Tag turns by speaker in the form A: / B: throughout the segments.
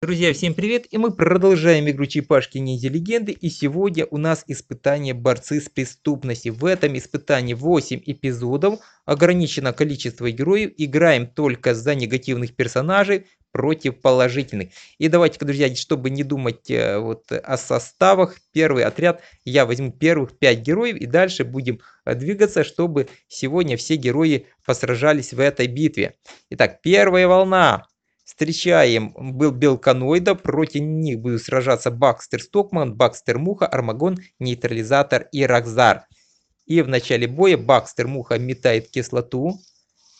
A: Друзья, всем привет! И мы продолжаем игру Черепашки Ниндзя Легенды. И сегодня у нас испытание борцы с преступностью. В этом испытании 8 эпизодов. Ограничено количество героев. Играем только за негативных персонажей против положительных. И давайте-ка, друзья, чтобы не думать э, вот о составах, первый отряд, я возьму первых 5 героев и дальше будем э, двигаться, чтобы сегодня все герои посражались в этой битве. Итак, первая волна. Встречаем был Белканоида, против них будут сражаться Бакстер Стокман, Бакстер Муха, Армагон, Нейтрализатор и Рокзар. И в начале боя Бакстер Муха метает кислоту,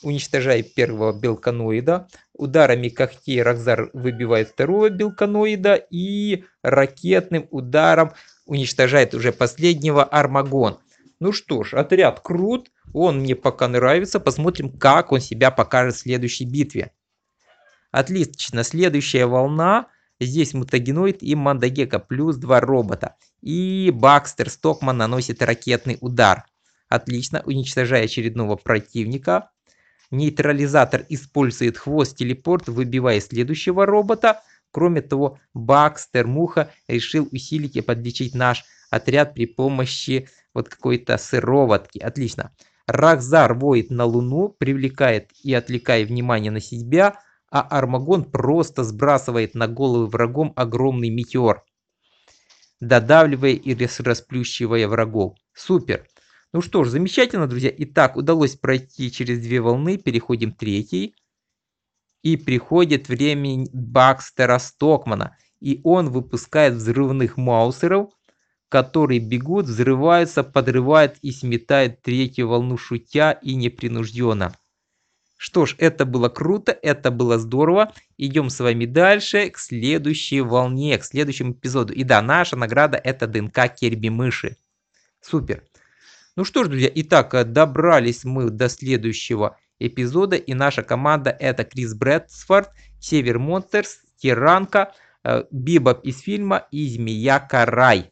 A: уничтожая первого белканоида. Ударами когтей Рокзар выбивает второго белканоида и ракетным ударом уничтожает уже последнего Армагон. Ну что ж, отряд крут, он мне пока нравится, посмотрим, как он себя покажет в следующей битве. Отлично, следующая волна. Здесь мутагеноид и мандагека, плюс два робота. И Бакстер Стокман наносит ракетный удар. Отлично, уничтожая очередного противника. Нейтрализатор использует хвост-телепорт, выбивая следующего робота. Кроме того, Бакстер Муха решил усилить и подлечить наш отряд при помощи вот какой-то сыроватки. Отлично. Рахзар воет на Луну, привлекает и отвлекает внимание на себя а Армагон просто сбрасывает на головы врагом огромный метеор, додавливая и расплющивая врагов. Супер! Ну что ж, замечательно, друзья. Итак, удалось пройти через две волны, переходим третий. И приходит время Бакстера Стокмана. И он выпускает взрывных маусеров, которые бегут, взрываются, подрывают и сметают третью волну шутя и непринужденно. Что ж, это было круто, это было здорово. Идем с вами дальше к следующей волне, к следующему эпизоду. И да, наша награда это ДНК Керби мыши. Супер. Ну что ж, друзья, итак, э, добрались мы до следующего эпизода. И наша команда это Крис Брэдсфорд, Север Монстерс, Тиранка, э, Бибоп из фильма и Змея Карай.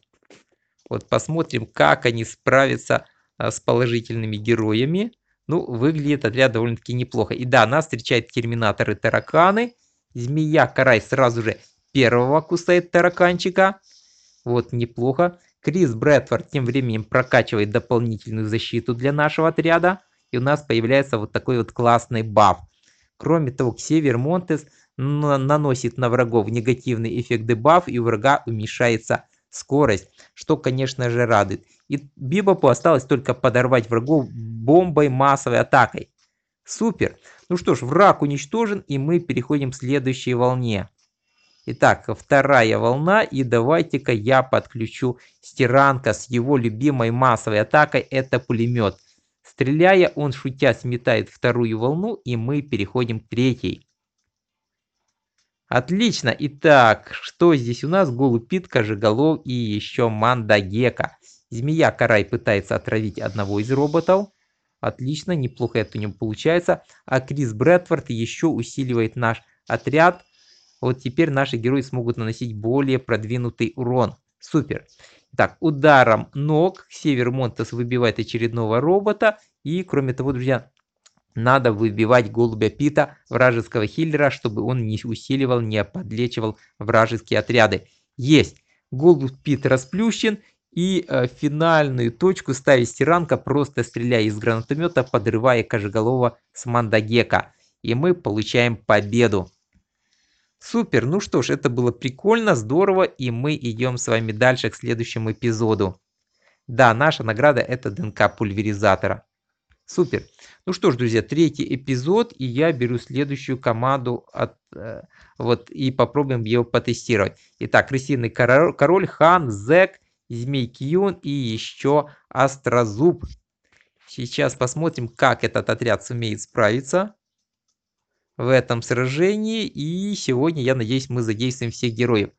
A: Вот посмотрим, как они справятся э, с положительными героями. Ну, выглядит отряд довольно-таки неплохо. И да, нас встречает терминаторы тараканы. Змея Карай сразу же первого кусает тараканчика. Вот, неплохо. Крис Брэдфорд тем временем прокачивает дополнительную защиту для нашего отряда. И у нас появляется вот такой вот классный баф. Кроме того, Ксевер Монтес наносит на врагов негативный эффект дебаф, и у врага уменьшается скорость, что, конечно же, радует. И Бибопу осталось только подорвать врагов бомбой массовой атакой. Супер! Ну что ж, враг уничтожен, и мы переходим к следующей волне. Итак, вторая волна, и давайте-ка я подключу стиранка с его любимой массовой атакой, это пулемет. Стреляя, он шутя сметает вторую волну, и мы переходим к третьей. Отлично. Итак, что здесь у нас? Голупит, Кожеголов и еще Мандагека. Змея Карай пытается отравить одного из роботов. Отлично, неплохо это у него получается. А Крис Брэдфорд еще усиливает наш отряд. Вот теперь наши герои смогут наносить более продвинутый урон. Супер. Так, ударом ног Север Монтес выбивает очередного робота. И кроме того, друзья, надо выбивать голубя Пита, вражеского хиллера, чтобы он не усиливал, не подлечивал вражеские отряды. Есть. Голубь Пит расплющен, и э, финальную точку ставит стиранка, просто стреляя из гранатомета, подрывая Кожеголова с Мандагека. И мы получаем победу. Супер, ну что ж, это было прикольно, здорово, и мы идем с вами дальше к следующему эпизоду. Да, наша награда это ДНК пульверизатора. Супер. Ну что ж, друзья, третий эпизод, и я беру следующую команду от, э, вот, и попробуем ее потестировать. Итак, крысиный король, король хан, зек, змей Кьюн и еще астрозуб. Сейчас посмотрим, как этот отряд сумеет справиться в этом сражении. И сегодня, я надеюсь, мы задействуем всех героев.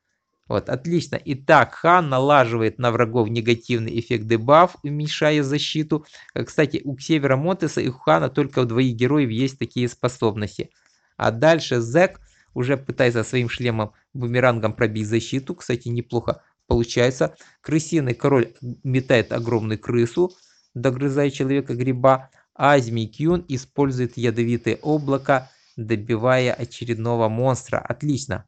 A: Вот, отлично. Итак, хан налаживает на врагов негативный эффект дебаф, уменьшая защиту. Э, кстати, у Севера Монтеса и у хана только у двоих героев есть такие способности. А дальше Зек уже пытается своим шлемом бумерангом пробить защиту. Кстати, неплохо получается. Крысиный король метает огромную крысу, догрызая человека гриба. Азми Кьюн использует ядовитое облако, добивая очередного монстра. Отлично.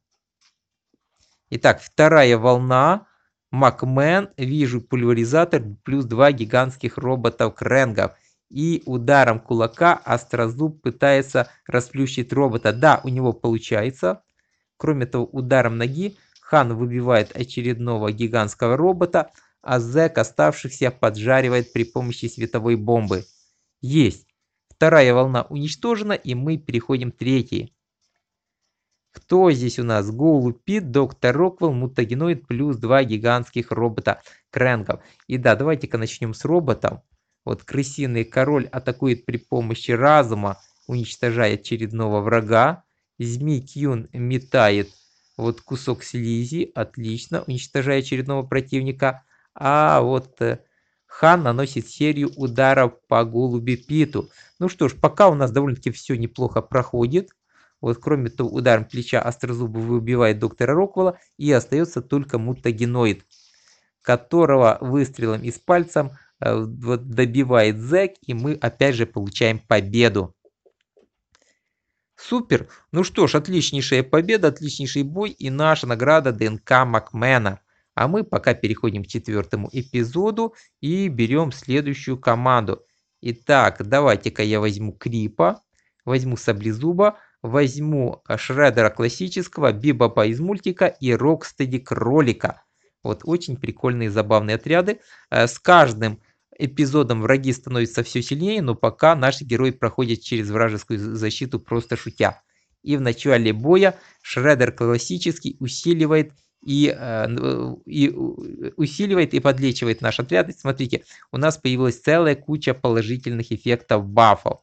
A: Итак, вторая волна. Макмен, вижу пульверизатор, плюс два гигантских роботов Кренгов. И ударом кулака Острозуб пытается расплющить робота. Да, у него получается. Кроме того, ударом ноги Хан выбивает очередного гигантского робота, а Зек оставшихся поджаривает при помощи световой бомбы. Есть. Вторая волна уничтожена, и мы переходим к третьей. Кто здесь у нас? Голу Пит, Доктор Роквелл, Мутагеноид, плюс два гигантских робота Крэнгов. И да, давайте-ка начнем с роботом. Вот крысиный король атакует при помощи разума, уничтожая очередного врага. Змей Кьюн метает вот кусок слизи, отлично, уничтожая очередного противника. А вот э, Хан наносит серию ударов по голуби Питу. Ну что ж, пока у нас довольно-таки все неплохо проходит. Вот кроме того, ударом плеча Острозубый выбивает доктора Роквелла и остается только мутагеноид, которого выстрелом из пальца э, добивает Зек, и мы опять же получаем победу. Супер! Ну что ж, отличнейшая победа, отличнейший бой и наша награда ДНК Макмена. А мы пока переходим к четвертому эпизоду и берем следующую команду. Итак, давайте-ка я возьму Крипа, возьму Саблезуба, возьму Шредера классического, Бибопа из мультика и Рокстеди кролика. Вот очень прикольные забавные отряды. Э, с каждым эпизодом враги становятся все сильнее, но пока наши герои проходят через вражескую защиту просто шутя. И в начале боя Шредер классический усиливает и, э, э, и усиливает и подлечивает наш отряд. И смотрите, у нас появилась целая куча положительных эффектов бафов.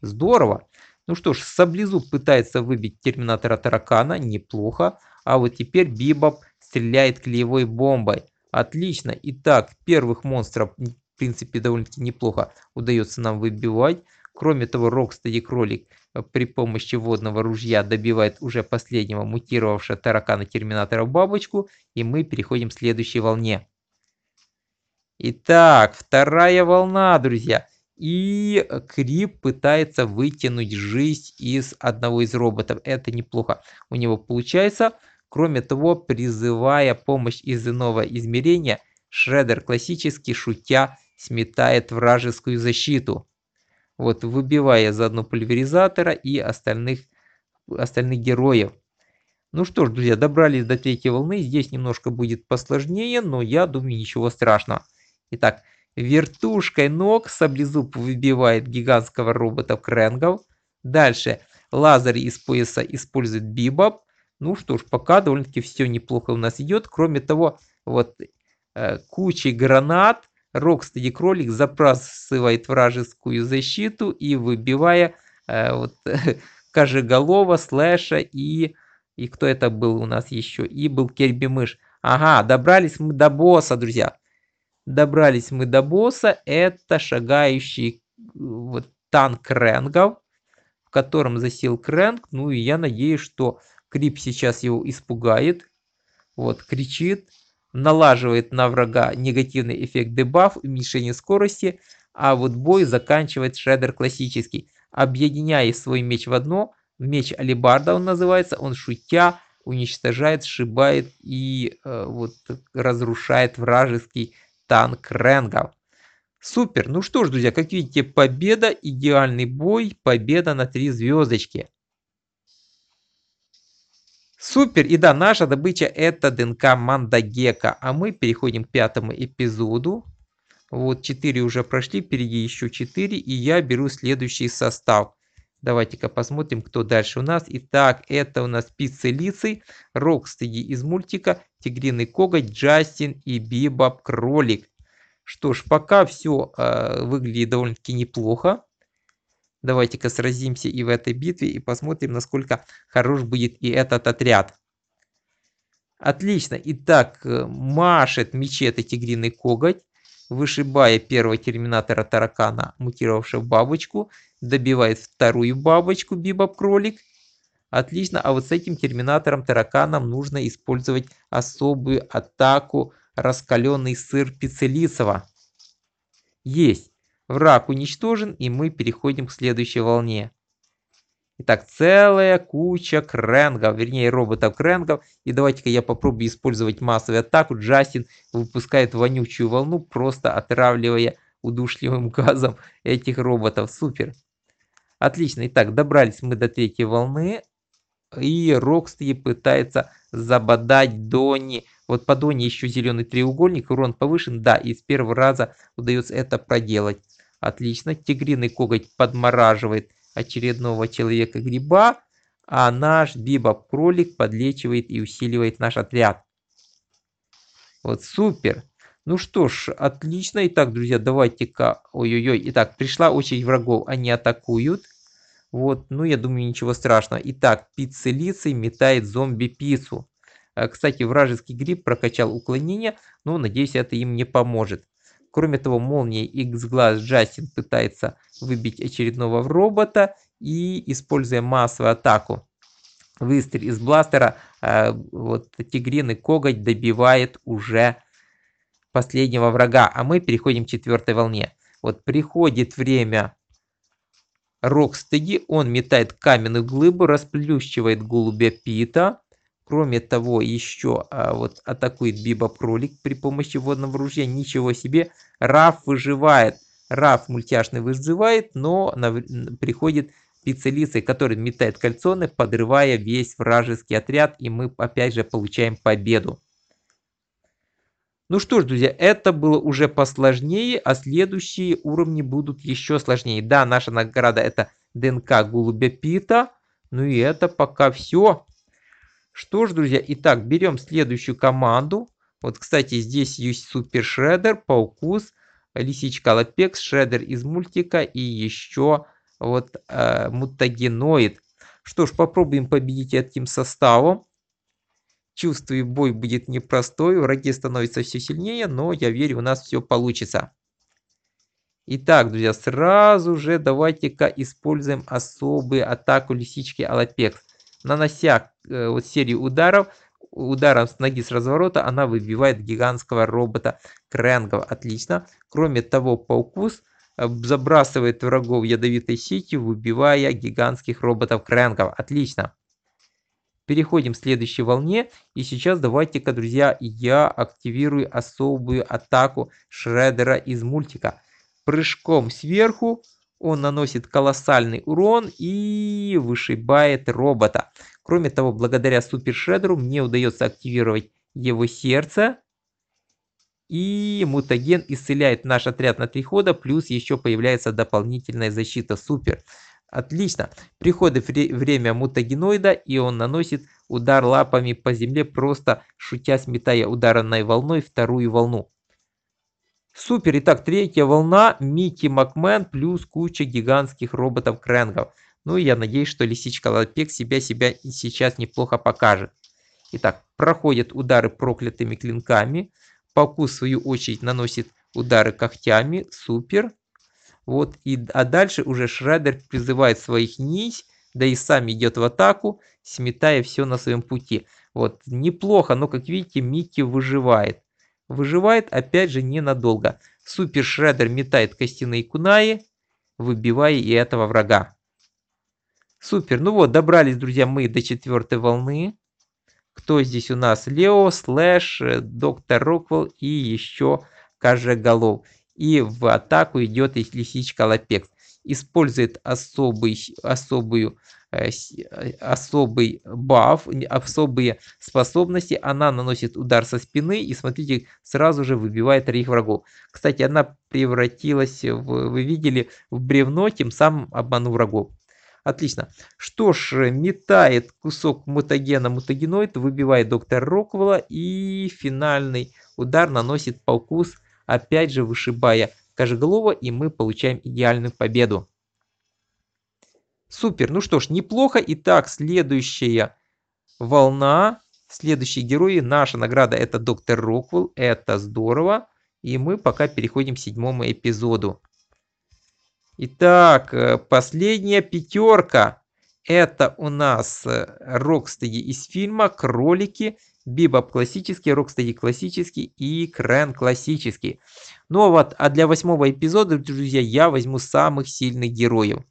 A: Здорово. Ну что ж, Саблезуб пытается выбить Терминатора Таракана, неплохо. А вот теперь Бибоп стреляет клеевой бомбой. Отлично. Итак, первых монстров, в принципе, довольно-таки неплохо удается нам выбивать. Кроме того, Рокстеди Кролик э, при помощи водного ружья добивает уже последнего мутировавшего таракана Терминатора бабочку. И мы переходим к следующей волне. Итак, вторая волна, друзья. И Крип пытается вытянуть жизнь из одного из роботов. Это неплохо у него получается. Кроме того, призывая помощь из иного измерения, Шредер классически шутя сметает вражескую защиту. Вот выбивая заодно пульверизатора и остальных, остальных героев. Ну что ж, друзья, добрались до третьей волны. Здесь немножко будет посложнее, но я думаю, ничего страшного. Итак, вертушкой ног саблезуб выбивает гигантского робота Кренгов. Дальше лазер из пояса использует бибоп. Ну что ж, пока довольно-таки все неплохо у нас идет. Кроме того, вот э, кучей гранат Рокстеди Кролик запрасывает вражескую защиту и выбивая э, вот, э, Кожеголова, Слэша и... И кто это был у нас еще? И был Керби Мыш. Ага, добрались мы до босса, друзья. Добрались мы до босса. Это шагающий вот, танк Ренгов, в котором засел Кренг. Ну и я надеюсь, что Крип сейчас его испугает. Вот, кричит. Налаживает на врага негативный эффект дебаф, уменьшение скорости. А вот бой заканчивает Шредер классический. Объединяя свой меч в одно, меч Алибарда он называется, он шутя уничтожает, сшибает и э, вот разрушает вражеский танк Ренгал. Супер! Ну что ж, друзья, как видите, победа, идеальный бой, победа на три звездочки. Супер! И да, наша добыча это ДНК Мандагека. А мы переходим к пятому эпизоду. Вот четыре уже прошли, впереди еще четыре, И я беру следующий состав. Давайте-ка посмотрим, кто дальше у нас. Итак, это у нас лицей: Рокстеди из мультика, Тигриный коготь, Джастин и Бибоп Кролик. Что ж, пока все э, а, выглядит довольно-таки неплохо. Давайте-ка сразимся и в этой битве и посмотрим, насколько хорош будет и этот отряд. Отлично. Итак, э, машет мечеты Тигриный коготь вышибая первого терминатора таракана, мутировавшего в бабочку, добивает вторую бабочку бибоп-кролик. Отлично, а вот с этим терминатором тараканом нужно использовать особую атаку раскаленный сыр Пиццелицева. Есть. Враг уничтожен и мы переходим к следующей волне. Итак, целая куча кренгов, вернее роботов кренгов. И давайте-ка я попробую использовать массовую атаку. Джастин выпускает вонючую волну, просто отравливая удушливым газом этих роботов. Супер. Отлично. Итак, добрались мы до третьей волны. И Рокстри пытается забодать Дони. Вот по Дони еще зеленый треугольник, урон повышен. Да, и с первого раза удается это проделать. Отлично. Тигриный коготь подмораживает очередного человека-гриба, а наш бибоп-кролик подлечивает и усиливает наш отряд. Вот супер. Ну что ж, отлично. Итак, друзья, давайте-ка... Ой-ой-ой. Итак, пришла очередь врагов. Они атакуют. Вот, ну я думаю, ничего страшного. Итак, пиццелицей метает зомби-пиццу. Э, кстати, вражеский гриб прокачал уклонение, Ну, надеюсь, это им не поможет. Кроме того, молнией X-глаз Джастин пытается выбить очередного робота и, используя массовую атаку, выстрел из бластера, а, вот тигриный коготь добивает уже последнего врага, а мы переходим к четвертой волне. Вот приходит время Рокстеди, он метает каменную глыбу, расплющивает голубя Пита, Кроме того, еще а, вот атакует Бибоп Кролик при помощи водного ружья. Ничего себе. Раф выживает. Раф мультяшный выживает, но на, приходит специалисты, который метает кольцоны, подрывая весь вражеский отряд, и мы опять же получаем победу. Ну что ж, друзья, это было уже посложнее, а следующие уровни будут еще сложнее. Да, наша награда это ДНК голубя Пита, ну и это пока все. Что ж, друзья, итак, берем следующую команду. Вот, кстати, здесь есть Супер Шредер, Паукус, Лисичка Лапекс, Шредер из мультика и еще вот э, Мутагеноид. Что ж, попробуем победить этим составом. Чувствую, бой будет непростой, враги становятся все сильнее, но я верю, у нас все получится. Итак, друзья, сразу же давайте-ка используем особую атаку лисички Алапекс. Нанося э, вот серию ударов, ударом с ноги с разворота она выбивает гигантского робота Крэнгова. Отлично. Кроме того, Паукус э, забрасывает врагов ядовитой сетью, выбивая гигантских роботов Крэнгов. Отлично. Переходим к следующей волне. И сейчас давайте-ка, друзья, я активирую особую атаку Шредера из мультика. Прыжком сверху он наносит колоссальный урон и вышибает робота. Кроме того, благодаря супершредеру мне удается активировать его сердце. И мутаген исцеляет наш отряд на три хода, плюс еще появляется дополнительная защита супер. Отлично. Приходит время мутагеноида, и он наносит удар лапами по земле, просто шутя сметая ударной волной вторую волну. Супер. Итак, третья волна. Микки Макмен плюс куча гигантских роботов-крэнгов. Ну и я надеюсь, что лисичка Лапек себя себя и сейчас неплохо покажет. Итак, проходят удары проклятыми клинками. Паку, в свою очередь, наносит удары когтями. Супер. Вот, и, а дальше уже Шредер призывает своих нить, да и сам идет в атаку, сметая все на своем пути. Вот, неплохо, но, как видите, Микки выживает. Выживает, опять же, ненадолго. Супер Шредер метает костяные кунаи, выбивая и этого врага. Супер. Ну вот, добрались, друзья, мы до четвертой волны. Кто здесь у нас? Лео, Слэш, э, Доктор Роквелл и еще Кожеголов. И в атаку идет лисичка Лапекс. Использует особый, особую Э, э, особый баф, особые способности. Она наносит удар со спины и, смотрите, сразу же выбивает троих врагов. Кстати, она превратилась, в, вы видели, в бревно, тем самым обманув врагов. Отлично. Что ж, метает кусок мутагена мутагеноид, выбивает доктора Роквелла и финальный удар наносит паукус, опять же вышибая кожеголова, и мы получаем идеальную победу. Супер. Ну что ж, неплохо. Итак, следующая волна. Следующие герои. Наша награда это доктор Роквелл. Это здорово. И мы пока переходим к седьмому эпизоду. Итак, э, последняя пятерка. Это у нас э, Рокстеди из фильма «Кролики», Бибоп классический, Рокстеди классический и Крен классический. Ну а вот, а для восьмого эпизода, друзья, я возьму самых сильных героев.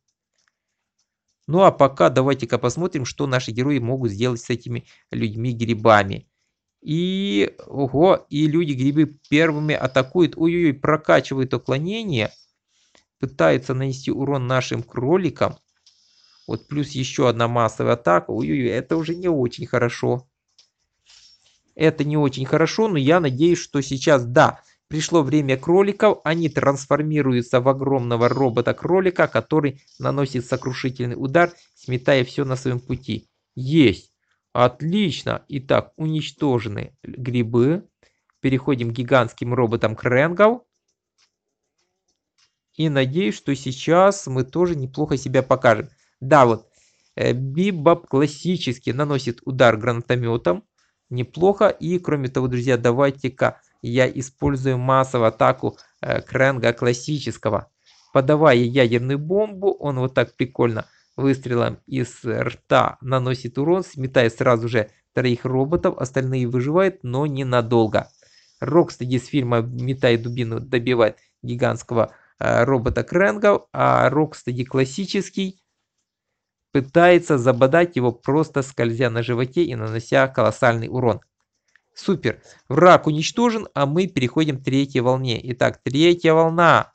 A: Ну а пока давайте-ка посмотрим, что наши герои могут сделать с этими людьми-грибами. И, ого, и люди-грибы первыми атакуют. Ой-ой-ой, прокачивают уклонение. Пытаются нанести урон нашим кроликам. Вот плюс еще одна массовая атака. Ой-ой-ой, это уже не очень хорошо. Это не очень хорошо, но я надеюсь, что сейчас, да, Пришло время кроликов, они трансформируются в огромного робота-кролика, который наносит сокрушительный удар, сметая все на своем пути. Есть! Отлично! Итак, уничтожены грибы. Переходим к гигантским роботам кренгов. И надеюсь, что сейчас мы тоже неплохо себя покажем. Да, вот. Э, Бибаб классически наносит удар гранатометом. Неплохо. И кроме того, друзья, давайте-ка я использую массовую атаку э, Кренга классического. Подавая ядерную бомбу, он вот так прикольно выстрелом из рта наносит урон, сметая сразу же троих роботов, остальные выживают, но ненадолго. Рокстед из фильма «Метай дубину» добивает гигантского э, робота Кренга, а Рокстеди классический пытается забодать его просто скользя на животе и нанося колоссальный урон. Супер. Враг уничтожен, а мы переходим к третьей волне. Итак, третья волна.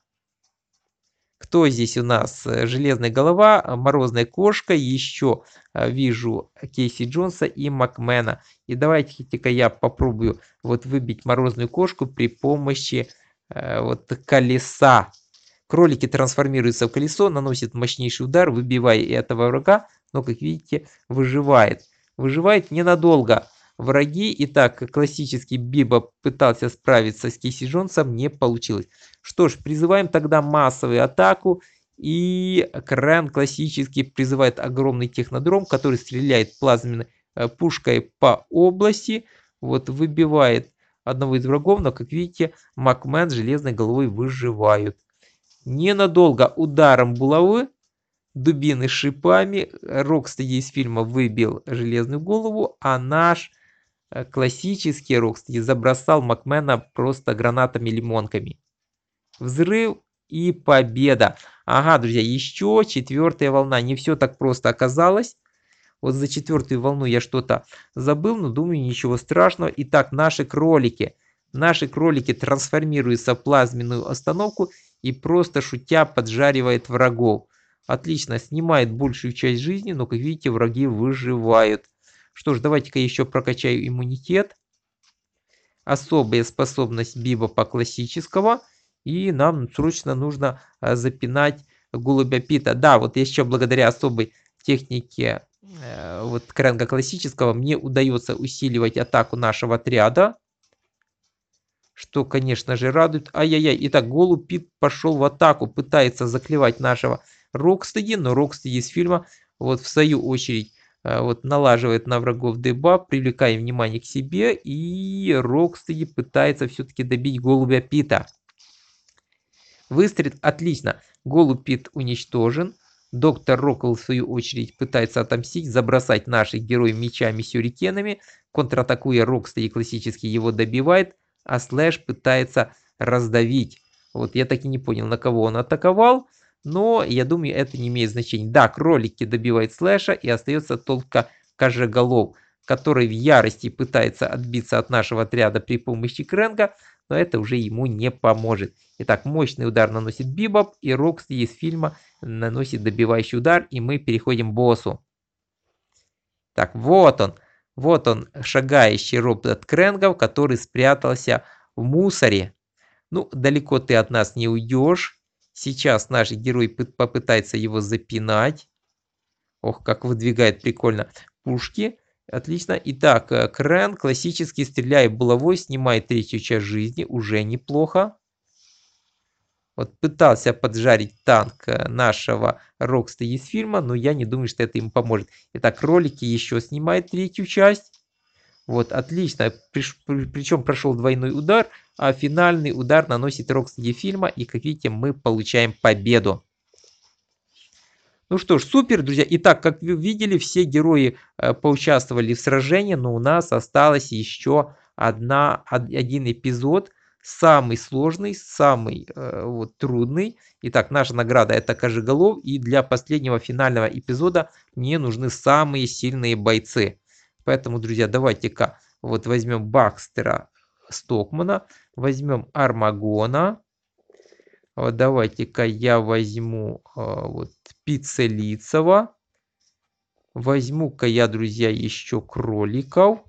A: Кто здесь у нас? Э, железная голова, э, морозная кошка, еще э, вижу Кейси Джонса и Макмена. И давайте-ка я попробую вот выбить морозную кошку при помощи э, вот колеса. Кролики трансформируются в колесо, наносят мощнейший удар, выбивая этого врага, но, как видите, выживает. Выживает ненадолго враги. Итак, классический Бибоп пытался справиться с Кейси Джонсом, не получилось. Что ж, призываем тогда массовую атаку. И Кран классически призывает огромный технодром, который стреляет плазменной э, пушкой по области. Вот выбивает одного из врагов, но, как видите, Макмен с железной головой выживают. Ненадолго ударом булавы, дубины шипами, Рокстеди из фильма выбил железную голову, а наш классический Рокстеди забросал Макмена просто гранатами-лимонками. Взрыв и победа. Ага, друзья, еще четвертая волна. Не все так просто оказалось. Вот за четвертую волну я что-то забыл, но думаю, ничего страшного. Итак, наши кролики. Наши кролики трансформируются в плазменную остановку и просто шутя поджаривает врагов. Отлично, снимает большую часть жизни, но, как видите, враги выживают. Что ж, давайте-ка еще прокачаю иммунитет. Особая способность Биба по классического. И нам срочно нужно а, запинать голубя Пита. Да, вот еще благодаря особой технике э, вот Кренга классического мне удается усиливать атаку нашего отряда. Что, конечно же, радует. Ай-яй-яй. Итак, голубь Пит пошел в атаку. Пытается заклевать нашего Рокстеди. Но Рокстеди из фильма вот в свою очередь Э, вот налаживает на врагов деба, привлекая внимание к себе, и Рокстеди пытается все-таки добить голубя Пита. Выстрел отлично. Голубь Пит уничтожен. Доктор Рокл, в свою очередь, пытается отомстить, забросать наших героев мечами-сюрикенами. Контратакуя Рокстеди классически его добивает, а Слэш пытается раздавить. Вот я так и не понял, на кого он атаковал но я думаю, это не имеет значения. Да, кролики добивает слэша и остается только Кожеголов, который в ярости пытается отбиться от нашего отряда при помощи Кренга, но это уже ему не поможет. Итак, мощный удар наносит Бибоп, и Рокс из фильма наносит добивающий удар, и мы переходим к боссу. Так, вот он. Вот он, шагающий робот Кренгов, который спрятался в мусоре. Ну, далеко ты от нас не уйдешь. Сейчас наш герой попытается его запинать. Ох, как выдвигает прикольно пушки. Отлично. Итак, э, Крен классический стреляет булавой, снимает третью часть жизни. Уже неплохо. Вот пытался поджарить танк э, нашего Рокста из фильма, но я не думаю, что это им поможет. Итак, ролики еще снимает третью часть. Вот, отлично. Причем прошел двойной удар а финальный удар наносит Рокстеди фильма, и, как видите, мы получаем победу. Ну что ж, супер, друзья. Итак, как вы видели, все герои э, поучаствовали в сражении, но у нас осталось еще одна, один эпизод, самый сложный, самый э, вот, трудный. Итак, наша награда это Кожеголов, и для последнего финального эпизода мне нужны самые сильные бойцы. Поэтому, друзья, давайте-ка вот возьмем Бакстера Стокмана, возьмем Армагона. Вот а, давайте-ка я возьму а, вот Пиццелицева. Возьму-ка я, друзья, еще кроликов.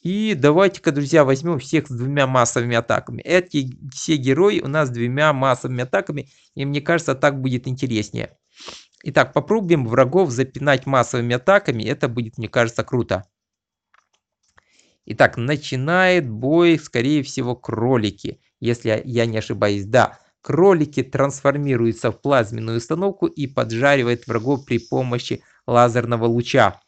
A: И давайте-ка, друзья, возьмем всех с двумя массовыми атаками. Эти все герои у нас с двумя массовыми атаками. И мне кажется, так будет интереснее. Итак, попробуем врагов запинать массовыми атаками. Это будет, мне кажется, круто. Итак, начинает бой, скорее всего, кролики. Если я не ошибаюсь, да. Кролики трансформируются в плазменную установку и поджаривает врагов при помощи лазерного луча.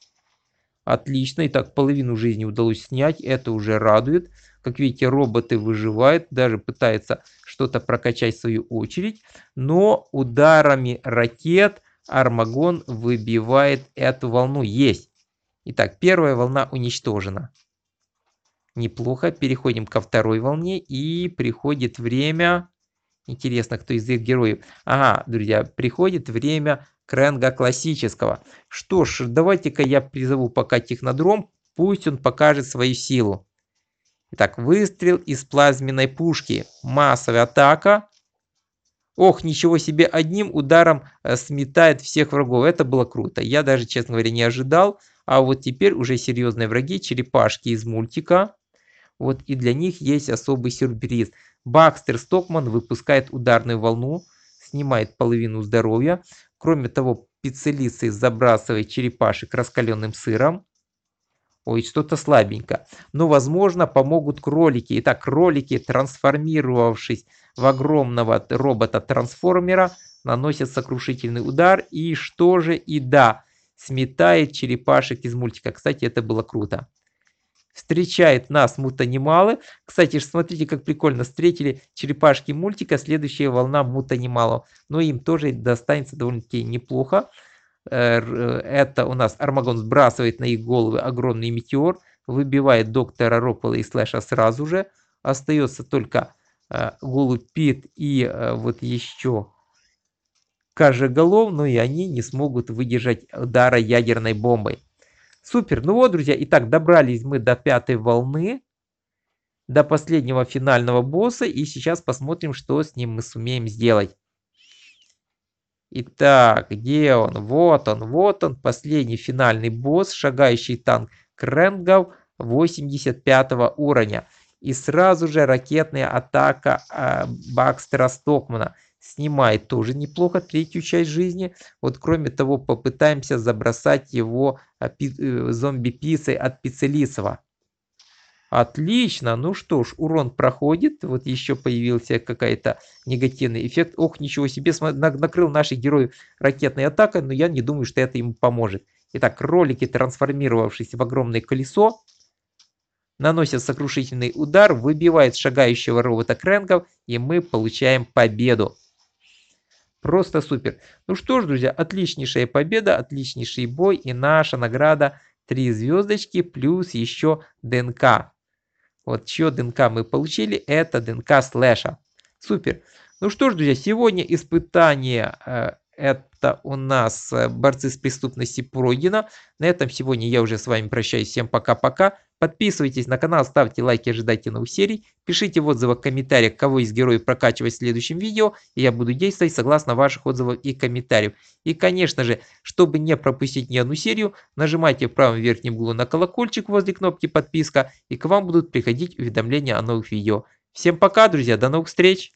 A: Отлично, итак, половину жизни удалось снять, это уже радует. Как видите, роботы выживают, даже пытаются что-то прокачать в свою очередь. Но ударами ракет Армагон выбивает эту волну. Есть. Итак, первая волна уничтожена. Неплохо. Переходим ко второй волне. И приходит время... Интересно, кто из их героев. Ага, друзья, приходит время Кренга классического. Что ж, давайте-ка я призову пока технодром. Пусть он покажет свою силу. Итак, выстрел из плазменной пушки. Массовая атака. Ох, ничего себе, одним ударом э, сметает всех врагов. Это было круто. Я даже, честно говоря, не ожидал. А вот теперь уже серьезные враги, черепашки из мультика. Вот и для них есть особый сюрприз. Бакстер Стокман выпускает ударную волну, снимает половину здоровья. Кроме того, пиццелицей забрасывает черепашек раскаленным сыром. Ой, что-то слабенько. Но, возможно, помогут кролики. Итак, кролики, трансформировавшись в огромного робота-трансформера, наносят сокрушительный удар. И что же, и да, сметает черепашек из мультика. Кстати, это было круто встречает нас мутанималы. Кстати, смотрите, как прикольно, встретили черепашки мультика, следующая волна мутанималов. Но ну, им тоже достанется довольно-таки неплохо. Э, э, это у нас Армагон сбрасывает на их головы огромный метеор, выбивает доктора Роквелла и Слэша сразу же. Остается только э, Голубь Пит и вот еще Кожеголов, но и они не смогут выдержать удара ядерной бомбой. Супер. Ну вот, друзья, итак, добрались мы до пятой волны, до последнего финального босса. И сейчас посмотрим, что с ним мы сумеем сделать. Итак, где он? Вот он, вот он, последний финальный босс, шагающий танк Кренгов 85 уровня. И сразу же ракетная атака э, Бакстера Стокмана снимает тоже неплохо третью часть жизни. Вот кроме того, попытаемся забросать его э, э, зомби писой от Пиццелисова. Отлично, ну что ж, урон проходит, вот еще появился какой-то негативный эффект. Ох, ничего себе, накрыл наши герои ракетной атакой, но я не думаю, что это ему поможет. Итак, ролики, трансформировавшись в огромное колесо, наносят сокрушительный удар, выбивает шагающего робота Кренгов, и мы получаем победу. Просто супер. Ну что ж, друзья, отличнейшая победа, отличнейший бой и наша награда 3 звездочки плюс еще ДНК. Вот еще ДНК мы получили, это ДНК слэша. Супер. Ну что ж, друзья, сегодня испытание э, это у нас э, борцы с преступностью пройдено. На этом сегодня я уже с вами прощаюсь. Всем пока-пока. Подписывайтесь на канал, ставьте лайки, ожидайте новых серий, пишите в отзывах, комментариях, кого из героев прокачивать в следующем видео, и я буду действовать согласно ваших отзывов и комментариев. И конечно же, чтобы не пропустить ни одну серию, нажимайте в правом верхнем углу на колокольчик возле кнопки подписка, и к вам будут приходить уведомления о новых видео. Всем пока, друзья, до новых встреч!